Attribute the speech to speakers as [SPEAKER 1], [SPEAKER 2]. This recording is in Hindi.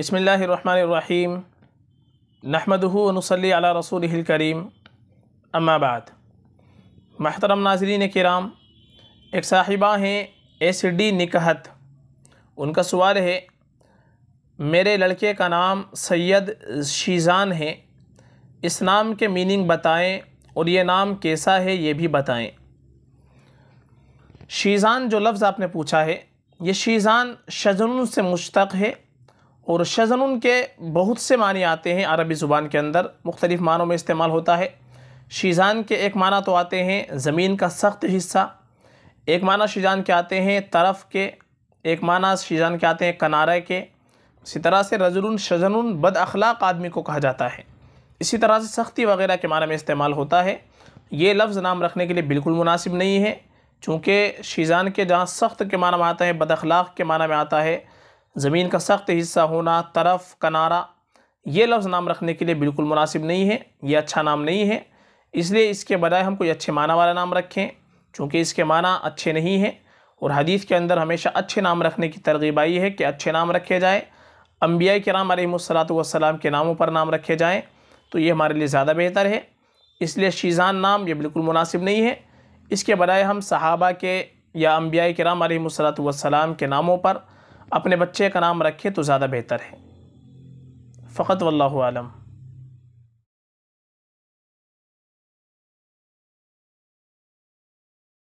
[SPEAKER 1] बसमीम नहमदनसली अला रसूल करीम अम्माबाद महतरम नाजरीन कराम एक साहिबा हैं एस डी निकहत उनका सवाल है मेरे लड़के का नाम सैयद शीज़ान है इस नाम के मीनिंग बताएं और ये नाम कैसा है ये भी बताएं शीज़ान जो लफ्ज़ आपने पूछा है ये शीज़ान शजन से मुश्तक है और शजनुन के बहुत से मानी आते हैं अरबी ज़ुबान के अंदर मुख्तलिफ़ मानों में इस्तेमाल होता है शीज़ान के एक माना तो आते हैं ज़मीन का सख्त हिस्सा एक माना शीज़ान के आते हैं तरफ के एक माना शीज़ान के आते हैं कनारे के इसी तरह से रजुल शजनुन बद अखलाक आदमी को कहा जाता है इसी तरह से सख्ती वगैरह के माना में इस्तेमाल होता है ये लफ्ज़ नाम रखने के लिए बिल्कुल मुनासिब नहीं है चूँकि शीज़ान के जहाँ सख्त के माना में आता है अखलाक के माना में आता है ज़मीन का सख्त हिस्सा होना तरफ कनारा ये लफ्ज़ नाम रखने के लिए बिल्कुल मुनासिब नहीं है ये अच्छा नाम नहीं है इसलिए इसके बजाय हम कोई अच्छे माना वाला नाम रखें चूँकि इसके माना अच्छे नहीं हैं और हदीस के अंदर हमेशा अच्छे नाम रखने की तरगीब आई है कि अच्छे नाम रखे जाएँ अम्बिया कराम आलमसलातम के नामों पर नाम रखे जाएँ तो ये हमारे लिए ज़्यादा बेहतर है इसलिए शीज़ान नाम ये बिल्कुल मुनासिब नहीं है इसके बजाय हम सहाबा के या अम्बिया आलिम आलमसलातम के नामों पर अपने बच्चे का नाम रखें तो ज़्यादा बेहतर है फ़कत वल्लम